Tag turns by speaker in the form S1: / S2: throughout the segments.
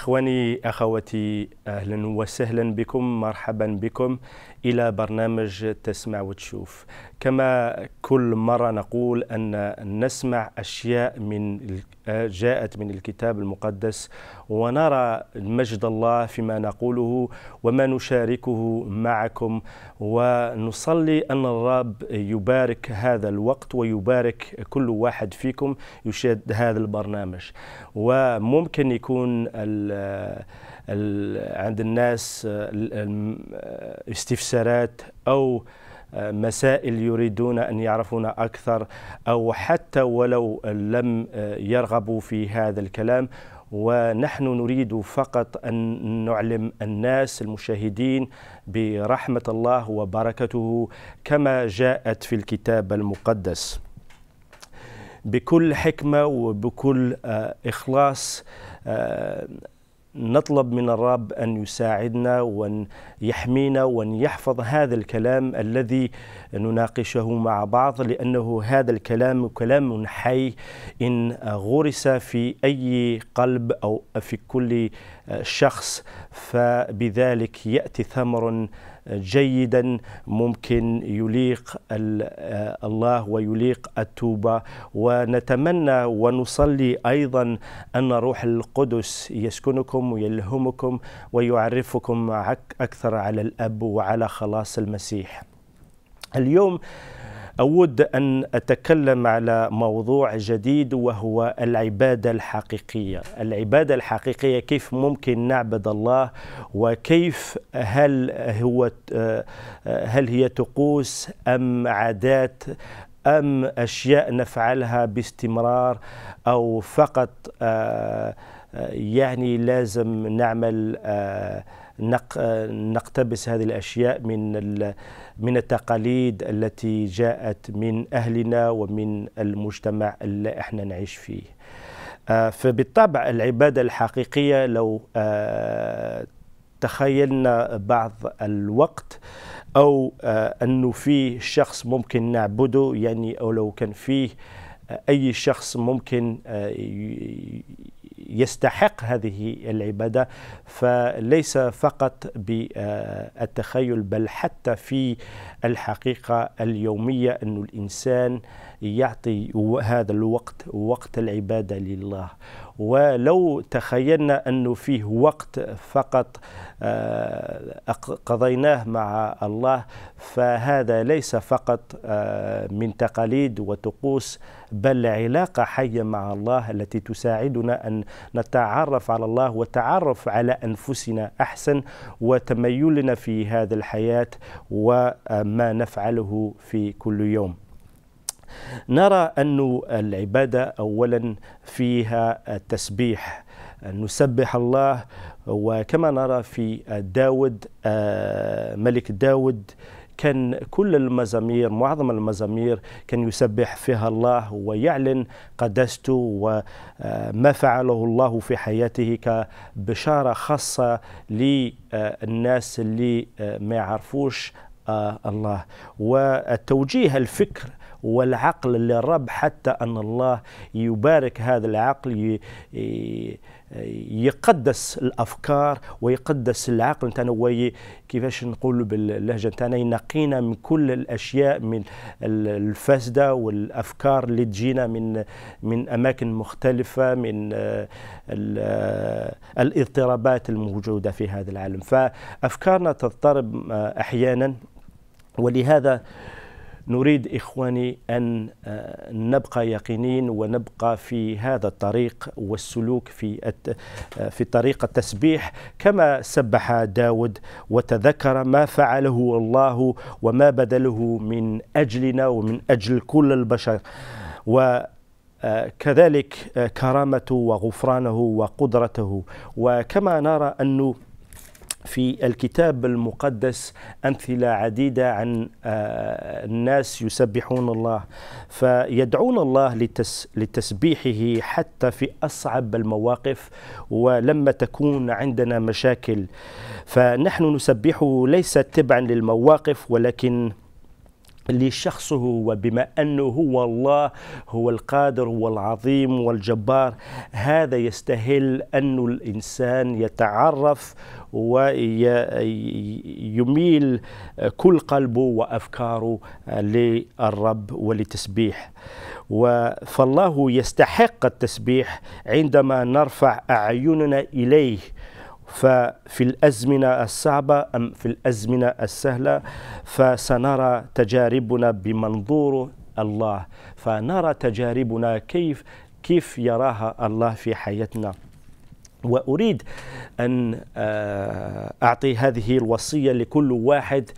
S1: إخواني أخواتي أهلا وسهلا بكم مرحبا بكم إلى برنامج تسمع وتشوف كما كل مرة نقول أن نسمع أشياء من آه، جاءت من الكتاب المقدس ونرى مجد الله فيما نقوله وما نشاركه معكم ونصلي أن الرب يبارك هذا الوقت ويبارك كل واحد فيكم يشاهد هذا البرنامج وممكن يكون عند الناس استفسارات أو مسائل يريدون أن يعرفون أكثر أو حتى ولو لم يرغبوا في هذا الكلام ونحن نريد فقط أن نعلم الناس المشاهدين برحمة الله وبركته كما جاءت في الكتاب المقدس بكل حكمة وبكل آه، إخلاص آه، نطلب من الرب أن يساعدنا وأن يحمينا وأن يحفظ هذا الكلام الذي نناقشه مع بعض لأنه هذا الكلام كلام حي إن غرس في أي قلب أو في كل شخص فبذلك يأتي ثمر جيدا ممكن يليق آه، الله ويليق التوبة ونتمنى ونصلي أيضا أن روح القدس يسكنكم ويلهمكم ويعرفكم أكثر على الأب وعلى خلاص المسيح اليوم أود أن أتكلم على موضوع جديد وهو العبادة الحقيقية العبادة الحقيقية كيف ممكن نعبد الله وكيف هل, هو هل هي طقوس أم عادات أم أشياء نفعلها باستمرار أو فقط آه، آه، يعني لازم نعمل آه، نقتبس هذه الأشياء من من التقاليد التي جاءت من أهلنا ومن المجتمع اللي احنا نعيش فيه آه، فبالطبع العبادة الحقيقية لو آه، تخيلنا بعض الوقت أو آه، أنه فيه شخص ممكن نعبده يعني أو لو كان فيه أي شخص ممكن يستحق هذه العبادة فليس فقط بالتخيل بل حتى في الحقيقة اليومية أن الإنسان يعطي هذا الوقت وقت العبادة لله ولو تخيلنا أنه فيه وقت فقط آه، قضيناه مع الله فهذا ليس فقط آه، من تقاليد وطقوس بل علاقة حية مع الله التي تساعدنا أن نتعرف على الله وتعرف على أنفسنا أحسن وتميلنا في هذا الحياة وما نفعله في كل يوم نرى أن العبادة أولا فيها التسبيح نسبح الله وكما نرى في داود آه، ملك داود كان كل المزامير معظم المزامير كان يسبح فيها الله ويعلن قدسته وما آه، فعله الله في حياته كبشارة خاصة للناس آه، اللي ما يعرفوش الله والتوجيه الفكر والعقل للرب حتى أن الله يبارك هذا العقل يقدس الأفكار ويقدس العقل نتاعنا كيفاش نقول باللهجة نتاعنا ينقينا من كل الأشياء من الفاسدة والأفكار اللي تجينا من من أماكن مختلفة من آه، آه، الاضطرابات الموجودة في هذا العالم فأفكارنا تضطرب آه، أحيانا ولهذا نريد إخواني أن آه، نبقى يقينين ونبقى في هذا الطريق والسلوك في آه، في طريق التسبيح كما سبح داود وتذكر ما فعله الله وما بذله من أجلنا ومن أجل كل البشر و آه، كذلك كرامته وغفرانه وقدرته وكما نرى أنه في الكتاب المقدس امثله عديده عن آه، الناس يسبحون الله فيدعون الله لتس لتسبيحه حتى في اصعب المواقف ولما تكون عندنا مشاكل فنحن نسبحه ليس تبعا للمواقف ولكن لشخصه وبما أنه هو الله هو القادر هو العظيم والجبار هذا يستهل أن الإنسان يتعرف ويميل كل قلبه وأفكاره للرب ولتسبيح فالله يستحق التسبيح عندما نرفع أعيننا إليه ففي الأزمنة الصعبة أم في الأزمنة السهلة فسنرى تجاربنا بمنظور الله فنرى تجاربنا كيف كيف يراها الله في حياتنا واريد ان آه، اعطي هذه الوصيه لكل واحد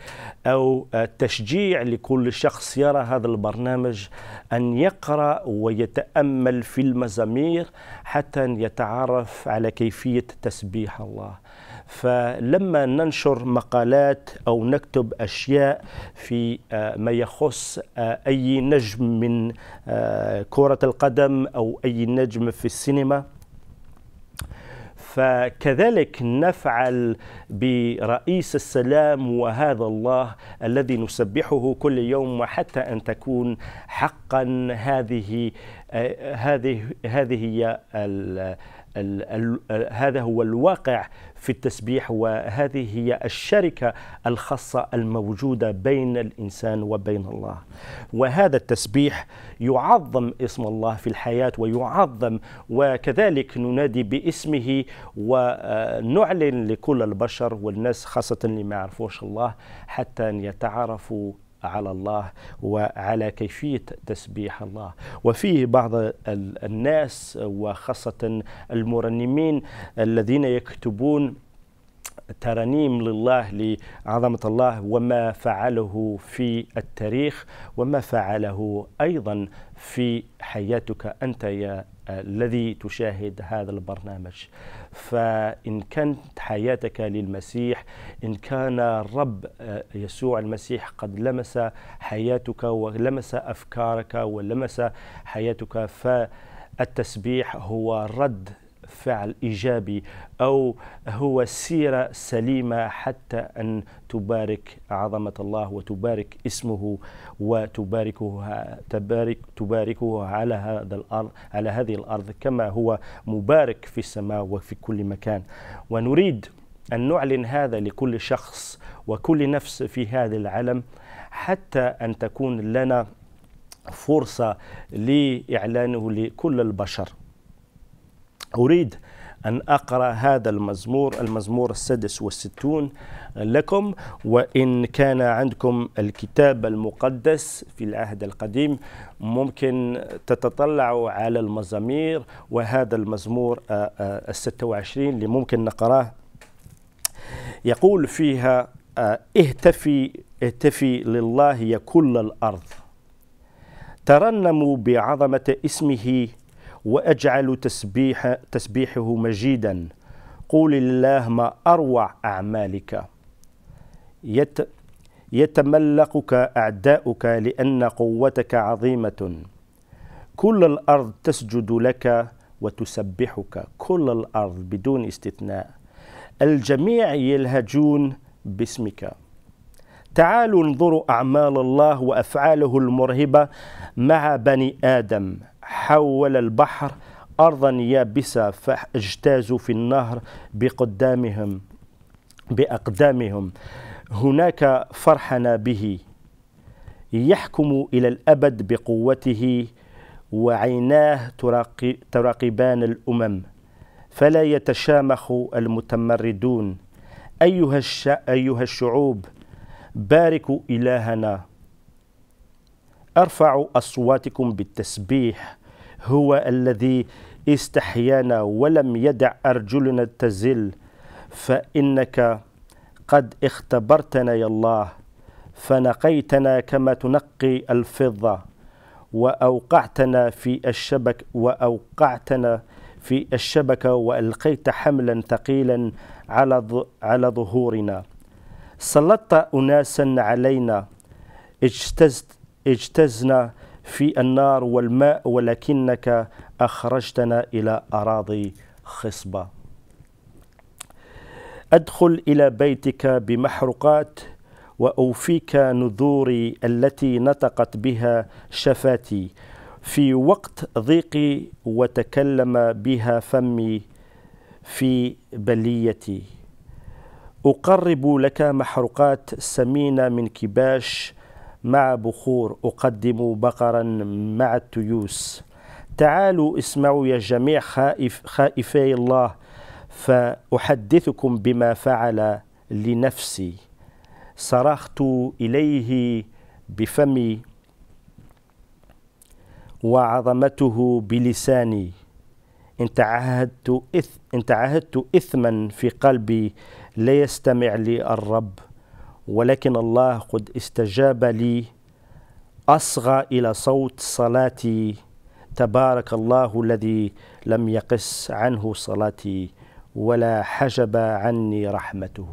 S1: او آه، تشجيع لكل شخص يرى هذا البرنامج ان يقرا ويتامل في المزامير حتى يتعرف على كيفيه تسبيح الله فلما ننشر مقالات او نكتب اشياء في آه، ما يخص اي نجم من كره القدم او اي نجم في السينما فكذلك نفعل برئيس السلام وهذا الله الذي نسبحه كل يوم حتى ان تكون حقا هذه آه، هذه هذه هي الـ الـ هذا هو الواقع في التسبيح وهذه هي الشركة الخاصة الموجودة بين الإنسان وبين الله وهذا التسبيح يعظم اسم الله في الحياة ويعظم وكذلك ننادي باسمه ونعلن لكل البشر والناس خاصة اللي ما يعرفوش الله حتى يتعرفوا على الله وعلى كيفية تسبيح الله وفيه بعض الناس وخاصة المرنمين الذين يكتبون ترانيم لله لعظمة الله وما فعله في التاريخ وما فعله أيضا في حياتك أنت يا آه، الذي تشاهد هذا البرنامج فإن كانت حياتك للمسيح إن كان الرب آه، يسوع المسيح قد لمس حياتك ولمس أفكارك ولمس حياتك فالتسبيح هو رد فعل إيجابي أو هو سيرة سليمة حتى أن تبارك عظمة الله وتبارك اسمه وتباركه تبارك تباركه على هذا الأرض على هذه الأرض كما هو مبارك في السماء وفي كل مكان ونريد أن نعلن هذا لكل شخص وكل نفس في هذا العالم حتى أن تكون لنا فرصة لإعلانه لكل البشر أريد أن أقرأ هذا المزمور المزمور السادس والستون لكم وإن كان عندكم الكتاب المقدس في العهد القديم ممكن تتطلعوا على المزامير وهذا المزمور آه، آه، الستة وعشرين اللي ممكن نقراه يقول فيها آه، اهتفي اهتفي لله يا كل الأرض ترنموا بعظمة اسمه وأجعل تسبيح تسبيحه مجيدا قول ما أروع أعمالك يت يتملقك أعداؤك لأن قوتك عظيمة كل الأرض تسجد لك وتسبحك كل الأرض بدون استثناء الجميع يلهجون باسمك تعالوا انظروا أعمال الله وأفعاله المرهبة مع بني آدم حول البحر أرضا يابسة فاجتازوا في النهر بقدامهم بأقدامهم هناك فرحنا به يحكم إلى الأبد بقوته وعيناه تراقب تراقبان الأمم فلا يتشامخ المتمردون أيها, الشعوب باركوا إلهنا ارفعوا اصواتكم بالتسبيح هو الذي استحيانا ولم يدع ارجلنا تزل فانك قد اختبرتنا يا الله فنقيتنا كما تنقي الفضه واوقعتنا في الشبك واوقعتنا في الشبكه والقيت حملا ثقيلا على على ظهورنا سلطت اناسا علينا اجتزت اجتزنا في النار والماء ولكنك أخرجتنا إلى أراضي خصبة أدخل إلى بيتك بمحرقات وأوفيك نذوري التي نطقت بها شفاتي في وقت ضيقي وتكلم بها فمي في بليتي أقرب لك محروقات سمينة من كباش مع بخور أقدم بقرا مع التيوس تعالوا اسمعوا يا جميع خائف خائفي الله فأحدثكم بما فعل لنفسي صرخت إليه بفمي وعظمته بلساني إن تعهدت, إث إن تعهدت إثما في قلبي ليستمع لي الرب ولكن الله قد استجاب لي أصغى إلى صوت صلاتي تبارك الله الذي لم يقس عنه صلاتي ولا حجب عني رحمته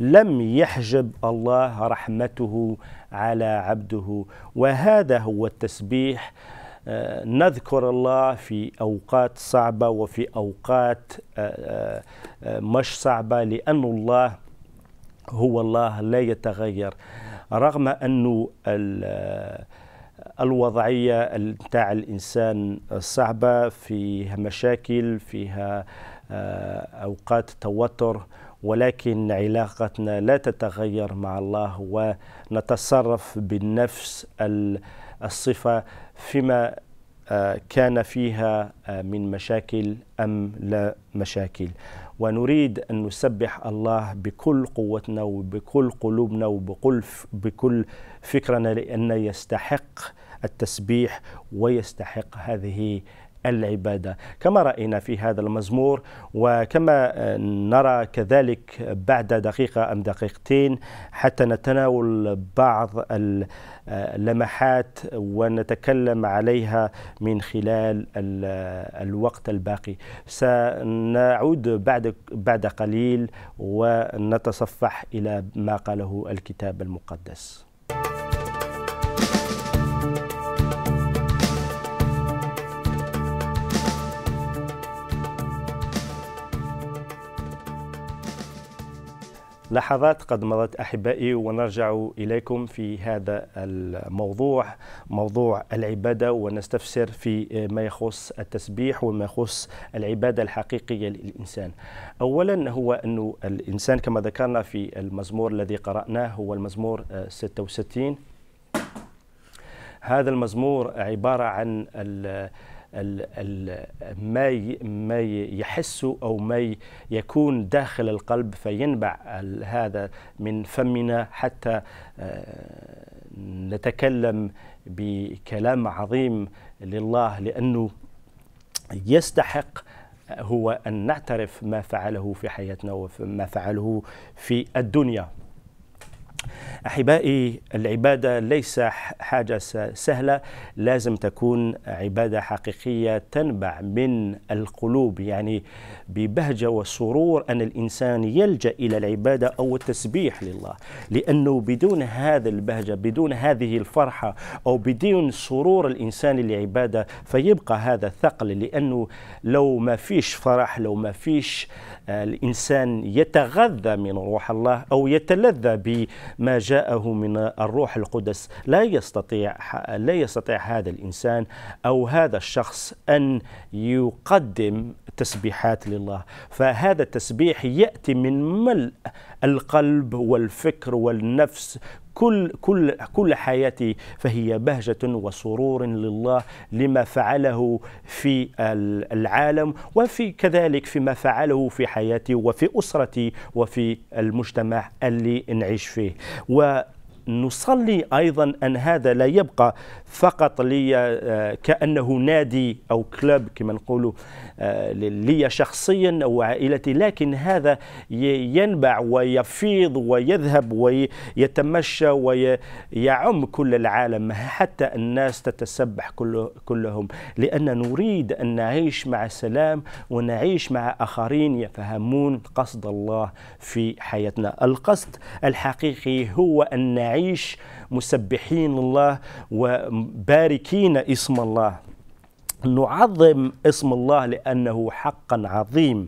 S1: لم يحجب الله رحمته على عبده وهذا هو التسبيح آه، نذكر الله في أوقات صعبة وفي أوقات آه، آه، مش صعبة لأن الله هو الله لا يتغير رغم أنه الوضعية نتاع الإنسان صعبة فيها مشاكل فيها آه، أوقات توتر ولكن علاقتنا لا تتغير مع الله ونتصرف بالنفس الصفة فيما آه، كان فيها آه، من مشاكل أم لا مشاكل ونريد أن نسبح الله بكل قوتنا وبكل قلوبنا وبكل بكل فكرنا لأنه يستحق التسبيح ويستحق هذه العبادة كما رأينا في هذا المزمور وكما نرى كذلك بعد دقيقة أم دقيقتين حتى نتناول بعض اللمحات ونتكلم عليها من خلال الوقت الباقي سنعود بعد, بعد قليل ونتصفح إلى ما قاله الكتاب المقدس لحظات قد مضت أحبائي ونرجع إليكم في هذا الموضوع موضوع العبادة ونستفسر في ما يخص التسبيح وما يخص العبادة الحقيقية للإنسان أولا هو أن الإنسان كما ذكرنا في المزمور الذي قرأناه هو المزمور 66 هذا المزمور عبارة عن ما ما يحس او ما يكون داخل القلب فينبع هذا من فمنا حتى آه، نتكلم بكلام عظيم لله لانه يستحق هو ان نعترف ما فعله في حياتنا وما فعله في الدنيا احبائي العباده ليس حاجه سهله لازم تكون عباده حقيقيه تنبع من القلوب يعني ببهجه وسرور ان الانسان يلجا الى العباده او التسبيح لله لانه بدون هذا البهجه بدون هذه الفرحه او بدون سرور الانسان للعباده فيبقى هذا ثقل لانه لو ما فيش فرح لو ما فيش الإنسان يتغذى من روح الله أو يتلذى بما جاءه من الروح القدس لا يستطيع لا يستطيع هذا الإنسان أو هذا الشخص أن يقدم تسبيحات لله فهذا التسبيح يأتي من ملء القلب والفكر والنفس كل كل كل حياتي فهي بهجة وسرور لله لما فعله في العالم وفي كذلك فيما فعله في حياتي وفي أسرتي وفي المجتمع اللي نعيش فيه و نصلي أيضا أن هذا لا يبقى فقط لي آه، كأنه نادي أو كلوب كما نقولوا آه، لي شخصيا أو عائلتي لكن هذا ينبع ويفيض ويذهب ويتمشى ويعم كل العالم حتى الناس تتسبح كلهم لأن نريد أن نعيش مع سلام ونعيش مع آخرين يفهمون قصد الله في حياتنا القصد الحقيقي هو أن نعيش مسبحين الله وباركين اسم الله نعظم اسم الله لأنه حقا عظيم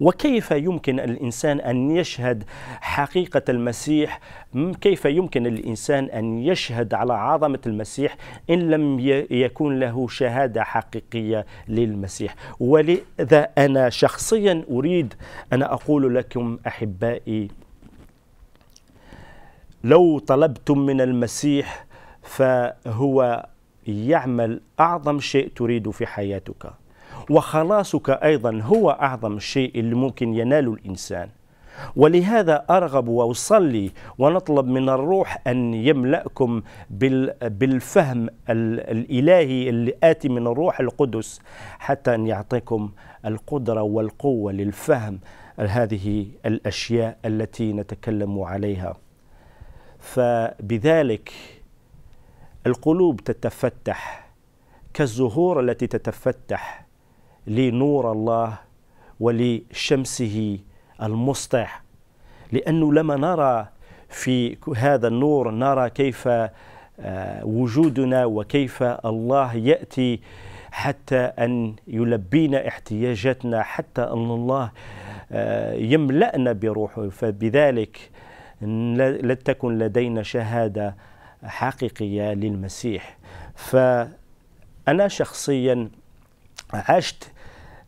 S1: وكيف يمكن الإنسان أن يشهد حقيقة المسيح كيف يمكن الانسان أن يشهد على عظمة المسيح إن لم يكون له شهادة حقيقية للمسيح ولذا أنا شخصيا أريد أن أقول لكم أحبائي لو طلبتم من المسيح فهو يعمل أعظم شيء تريد في حياتك وخلاصك أيضا هو أعظم شيء اللي ممكن يناله الإنسان ولهذا أرغب وأصلي ونطلب من الروح أن يملأكم بالفهم الإلهي اللي آتي من الروح القدس حتى أن يعطيكم القدرة والقوة للفهم هذه الأشياء التي نتكلم عليها فبذلك القلوب تتفتح كالزهور التي تتفتح لنور الله ولشمسه المسطع لأنه لما نرى في هذا النور نرى كيف آه، وجودنا وكيف الله يأتي حتى أن يلبينا احتياجاتنا حتى أن الله آه، يملأنا بروحه فبذلك لا تكن لدينا شهادة حقيقية للمسيح فأنا شخصيا عشت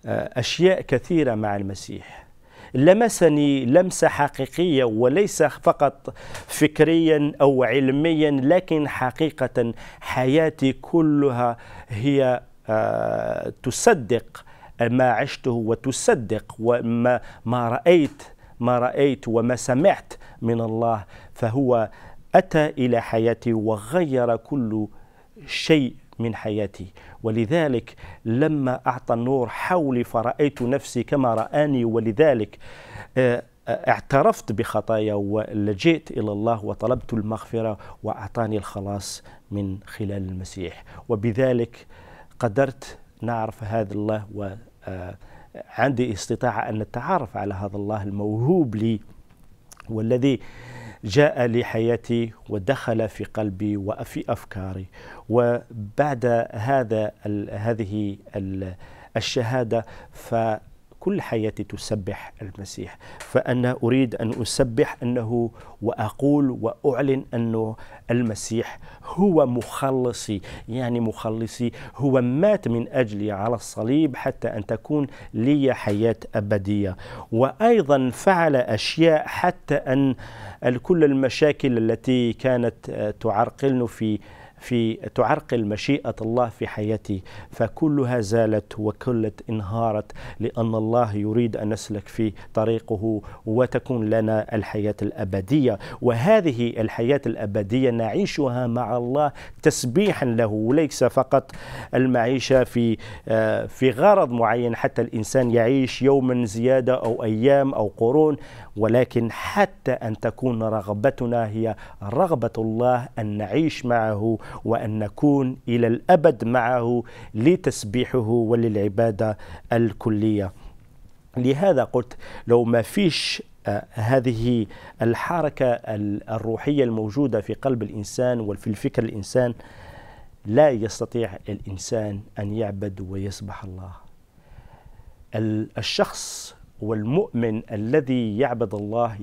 S1: آه، أشياء كثيرة مع المسيح لمسني لمسة حقيقية وليس فقط فكريا أو علميا لكن حقيقة حياتي كلها هي آه، تصدق ما عشته وتصدق وما ما رأيت ما رأيت وما سمعت من الله فهو أتى إلى حياتي وغير كل شيء من حياتي ولذلك لما أعطى النور حولي فرأيت نفسي كما رآني ولذلك آه، آه، اعترفت بخطايا ولجئت إلى الله وطلبت المغفرة وأعطاني الخلاص من خلال المسيح وبذلك قدرت نعرف هذا الله وعندي آه، استطاعة أن نتعرف على هذا الله الموهوب لي والذي جاء لحياتي ودخل في قلبي وفي افكاري وبعد هذا هذه الشهاده ف كل حياتي تسبح المسيح فأنا أريد أن أسبح أنه وأقول وأعلن أنه المسيح هو مخلصي يعني مخلصي هو مات من أجلي على الصليب حتى أن تكون لي حياة أبدية وأيضا فعل أشياء حتى أن كل المشاكل التي كانت آه، تعرقلني في في تعرقل مشيئة الله في حياتي فكلها زالت وكلت انهارت لأن الله يريد أن نسلك في طريقه وتكون لنا الحياة الأبدية وهذه الحياة الأبدية نعيشها مع الله تسبيحا له وليس فقط المعيشة في آه، في غرض معين حتى الإنسان يعيش يوما زيادة أو أيام أو قرون ولكن حتى أن تكون رغبتنا هي رغبة الله أن نعيش معه وأن نكون إلى الأبد معه لتسبيحه وللعبادة الكلية لهذا قلت لو ما فيش آه، هذه الحركة الروحية الموجودة في قلب الإنسان وفي الفكر الإنسان لا يستطيع الإنسان أن يعبد ويسبح الله الشخص والمؤمن الذي يعبد الله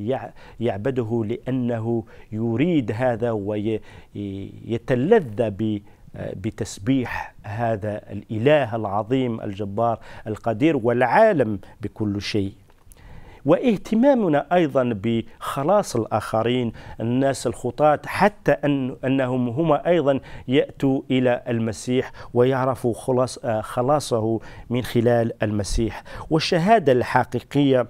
S1: يعبده لأنه يريد هذا ويتلذى بتسبيح هذا الإله العظيم الجبار القدير والعالم بكل شيء واهتمامنا أيضا بخلاص الآخرين الناس الخطاة حتى أن أنهم هما أيضا يأتوا إلى المسيح ويعرفوا خلاص خلاصه من خلال المسيح والشهادة الحقيقية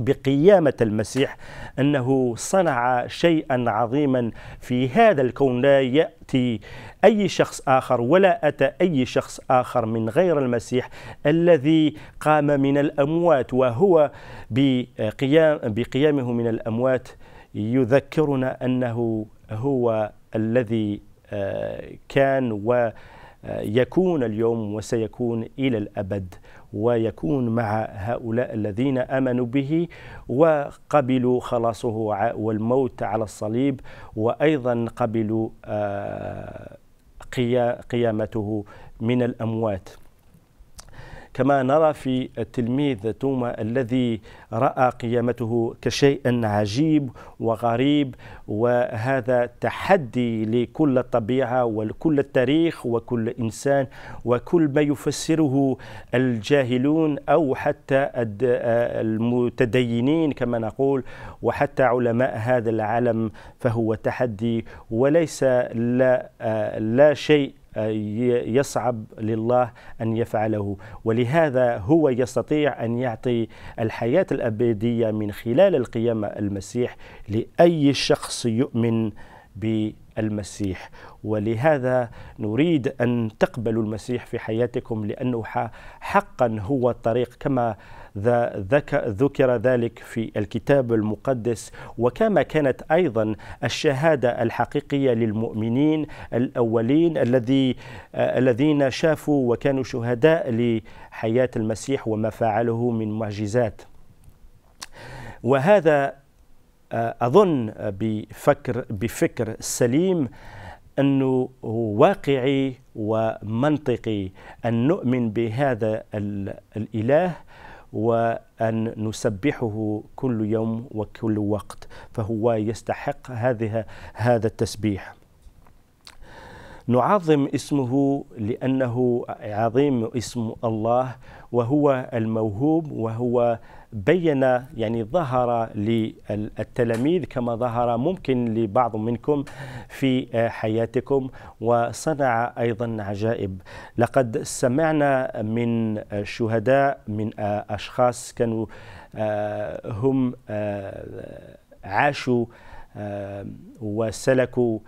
S1: بقيامة المسيح أنه صنع شيئا عظيما في هذا الكون لا يأتي أي شخص آخر ولا أتى أي شخص آخر من غير المسيح الذي قام من الأموات وهو بقيام بقيامه من الأموات يذكرنا أنه هو الذي آه، كان ويكون اليوم وسيكون إلى الأبد ويكون مع هؤلاء الذين امنوا به وقبلوا خلاصه والموت على الصليب وايضا قبلوا آه، قيامته من الاموات كما نرى في التلميذ توما الذي رأى قيامته كشيء عجيب وغريب وهذا تحدي لكل الطبيعة وكل التاريخ وكل إنسان وكل ما يفسره الجاهلون أو حتى المتدينين كما نقول وحتى علماء هذا العالم فهو تحدي وليس لا, لا شيء يصعب لله أن يفعله ولهذا هو يستطيع أن يعطي الحياة الأبدية من خلال القيامة المسيح لأي شخص يؤمن ب المسيح ولهذا نريد أن تقبلوا المسيح في حياتكم لأنه حقا هو الطريق كما ذكر ذلك في الكتاب المقدس وكما كانت ايضا الشهاده الحقيقيه للمؤمنين الاولين الذي آه، الذين شافوا وكانوا شهداء لحياه المسيح وما فعله من معجزات وهذا آه، أظن بفكر, بفكر سليم أنه واقعي ومنطقي أن نؤمن بهذا الإله وأن نسبحه كل يوم وكل وقت فهو يستحق هذه هذا التسبيح نعظم اسمه لأنه عظيم اسم الله وهو الموهوب وهو بين يعني ظهر للتلاميذ كما ظهر ممكن لبعض منكم في آه، حياتكم وصنع أيضا عجائب لقد سمعنا من آه، شهداء من آه، أشخاص كانوا هم عاشوا وسلكوا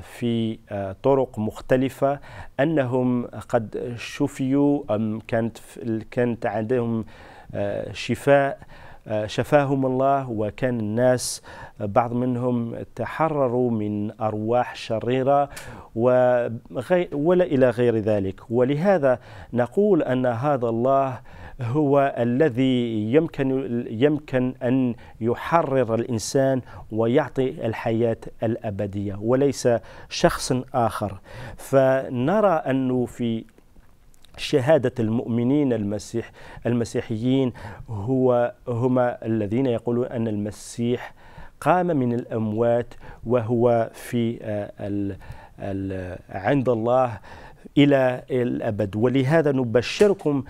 S1: في طرق مختلفة أنهم قد شفيوا أم كانت كانت عندهم شفاء شفاهم الله وكان الناس بعض منهم تحرروا من أرواح شريرة ولا إلى غير ذلك ولهذا نقول أن هذا الله هو الذي يمكن يمكن ان يحرر الانسان ويعطي الحياه الابديه وليس شخص اخر فنرى انه في شهادة المؤمنين المسيح المسيحيين هو هما الذين يقولون أن المسيح قام من الأموات وهو في الـ آه، الـ عند الله إلى الأبد ولهذا نبشركم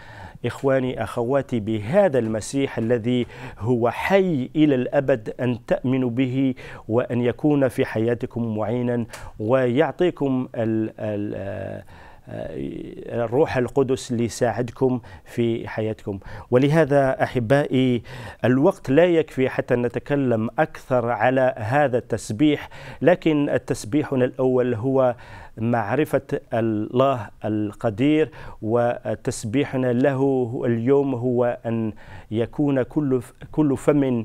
S1: إخواني أخواتي بهذا المسيح الذي هو حي إلى الأبد أن تأمنوا به وأن يكون في حياتكم معينا ويعطيكم ال ال آه، الروح القدس اللي يساعدكم في حياتكم ولهذا أحبائي الوقت لا يكفي حتى نتكلم أكثر على هذا التسبيح لكن تسبيحنا الأول هو معرفة الله القدير وتسبيحنا له اليوم هو أن يكون كل كل فم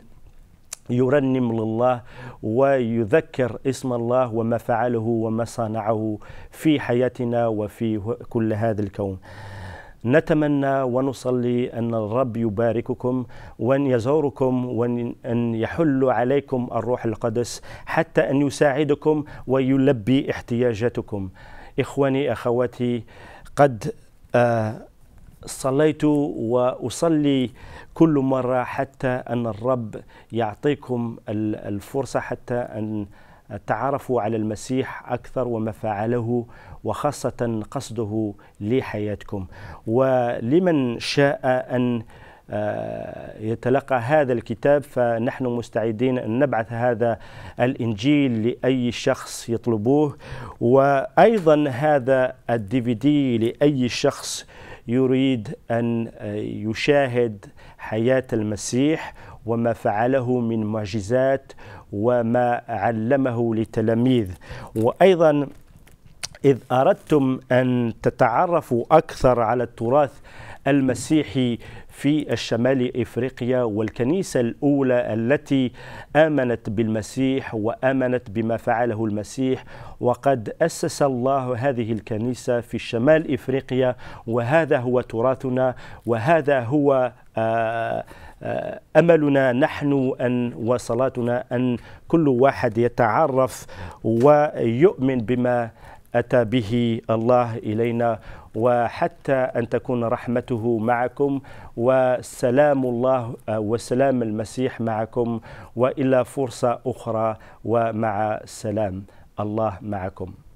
S1: يرنم لله ويذكر اسم الله وما فعله وما صنعه في حياتنا وفي كل هذا الكون نتمنى ونصلي أن الرب يبارككم وأن يزوركم وأن يحل عليكم الروح القدس حتى أن يساعدكم ويلبي احتياجاتكم إخواني أخواتي قد آه صليت واصلي كل مره حتى ان الرب يعطيكم الفرصه حتى ان تعرفوا على المسيح اكثر وما فعله وخاصه قصده لحياتكم ولمن شاء ان آه، يتلقى هذا الكتاب فنحن مستعدين أن نبعث هذا الإنجيل لأي شخص يطلبوه وأيضا هذا الدي في دي لأي شخص يريد أن آه، يشاهد حياة المسيح وما فعله من معجزات وما علمه لتلاميذ وأيضا إذ أردتم أن تتعرفوا أكثر على التراث المسيحي في الشمال افريقيا والكنيسه الاولى التي امنت بالمسيح وامنت بما فعله المسيح وقد اسس الله هذه الكنيسه في الشمال افريقيا وهذا هو تراثنا وهذا هو آه، آه، املنا نحن ان وصلاتنا ان كل واحد يتعرف ويؤمن بما اتى به الله الينا وحتى أن تكون رحمته معكم وسلام الله آه، وسلام المسيح معكم وإلى فرصة أخرى ومع السلام الله معكم